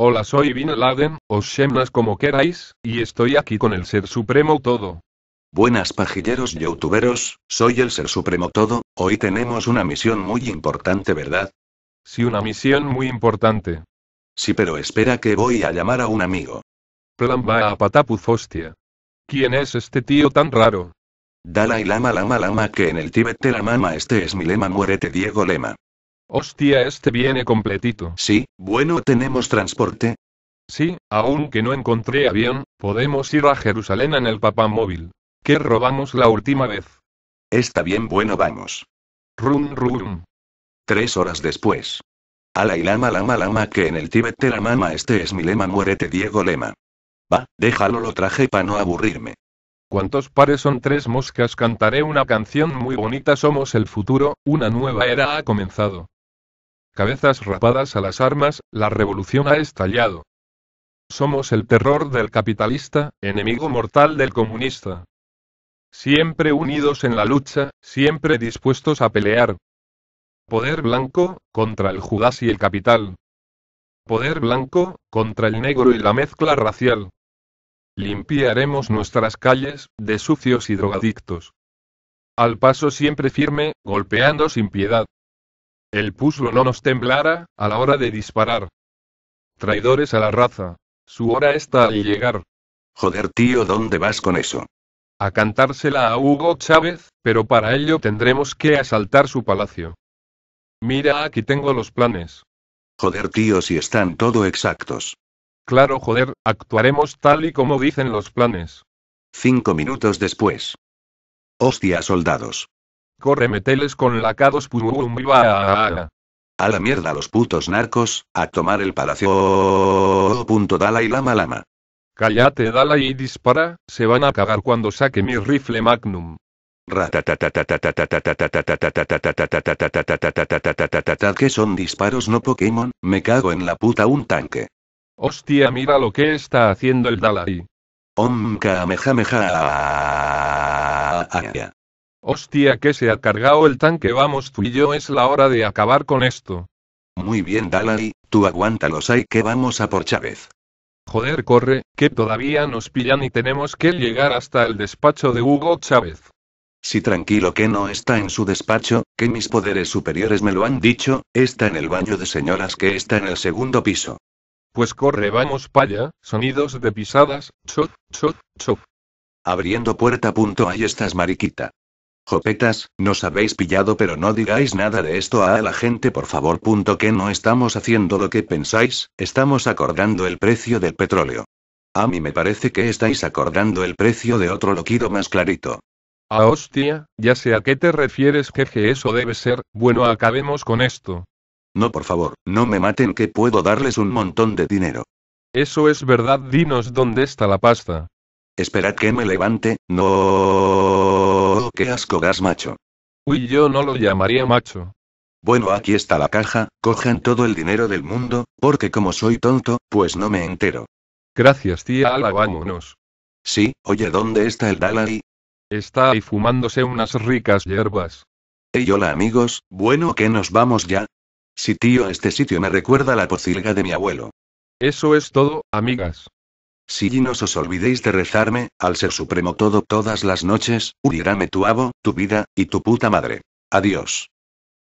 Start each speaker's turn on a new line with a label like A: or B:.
A: Hola soy Bin Laden, os Shemnas como queráis, y estoy aquí con el Ser Supremo Todo.
B: Buenas pajilleros youtuberos, soy el Ser Supremo Todo, hoy tenemos una
A: misión muy importante ¿verdad? Sí una misión muy importante. Sí pero espera que voy a llamar a un amigo. Plan va a patapuz hostia. ¿Quién es
B: este tío tan raro? Dalai Lama Lama Lama que en el Tíbet la mama este es mi lema muérete
A: Diego Lema. Hostia, este viene completito. Sí, bueno, tenemos transporte. Sí, aunque no encontré avión, podemos ir a Jerusalén en el móvil. ¿Qué robamos la última vez? Está bien, bueno, vamos. Rum,
B: rum. Tres horas después. Alay Lama Lama Lama que en el Tíbet la mama
A: este es mi lema muérete Diego Lema. Va, déjalo lo traje para no aburrirme. ¿Cuántos pares son tres moscas cantaré una canción muy bonita somos el futuro, una nueva era ha comenzado cabezas rapadas a las armas, la revolución ha estallado. Somos el terror del capitalista, enemigo mortal del comunista. Siempre unidos en la lucha, siempre dispuestos a pelear. Poder blanco, contra el Judas y el capital. Poder blanco, contra el negro y la mezcla racial. Limpiaremos nuestras calles, de sucios y drogadictos. Al paso siempre firme, golpeando sin piedad. El puslo no nos temblara, a la hora de disparar. Traidores a la raza. Su hora está al llegar. Joder, tío, ¿dónde vas con eso? A cantársela a Hugo Chávez, pero para ello tendremos que asaltar su palacio. Mira, aquí tengo los planes. Joder, tío, si están
B: todo exactos.
A: Claro, joder, actuaremos tal y como dicen los planes. Cinco minutos después. Hostia, soldados. Corre, meteles con lacados, pum, va
B: A la mierda los putos narcos, a tomar el palacio.
A: Punto Dalai Lama Lama. Cállate Dalai y dispara, se van a cagar cuando saque mi rifle Magnum.
B: ¿Qué son disparos no Pokémon? Me cago en la puta un tanque.
A: Hostia, mira lo que está haciendo el Dalai. Om Kamehameha. Hostia que se ha cargado el tanque, vamos tú y yo es la hora de acabar con esto. Muy bien Dalai, tú aguántalos hay que vamos a por Chávez. Joder, corre, que todavía nos pillan y tenemos que llegar hasta el despacho de Hugo Chávez.
B: Si tranquilo que no está en su despacho, que mis poderes superiores me lo han dicho, está en el baño de señoras que está en el segundo piso. Pues corre, vamos allá, sonidos de pisadas, chop, chop, chop. Abriendo puerta. Punto, ahí estás, mariquita. Jopetas, nos habéis pillado pero no digáis nada de esto a la gente por favor. Punto que no estamos haciendo lo que pensáis, estamos acordando el precio del petróleo. A mí me parece que estáis acordando el precio de otro loquido más clarito.
A: A ah, hostia, ya sé a qué te refieres, jeje, eso debe ser. Bueno, acabemos con esto.
B: No, por favor, no me maten que puedo darles un montón de dinero.
A: Eso es verdad, dinos dónde está la pasta.
B: Esperad que me levante, no. Oh, que asco gas macho.
A: Uy, yo no lo llamaría macho.
B: Bueno, aquí está la caja, cojan todo el dinero del mundo, porque como soy tonto,
A: pues no me entero. Gracias, tía Ala, vámonos. Sí, oye, ¿dónde está el Dalai? Está ahí fumándose unas ricas hierbas. Hey, hola amigos,
B: bueno que nos vamos ya. Si sí, tío, este sitio me recuerda la pocilga de mi abuelo. Eso es
A: todo, amigas.
B: Si no os olvidéis de rezarme, al ser supremo todo todas las noches, uniráme tu abo, tu vida, y tu puta madre. Adiós.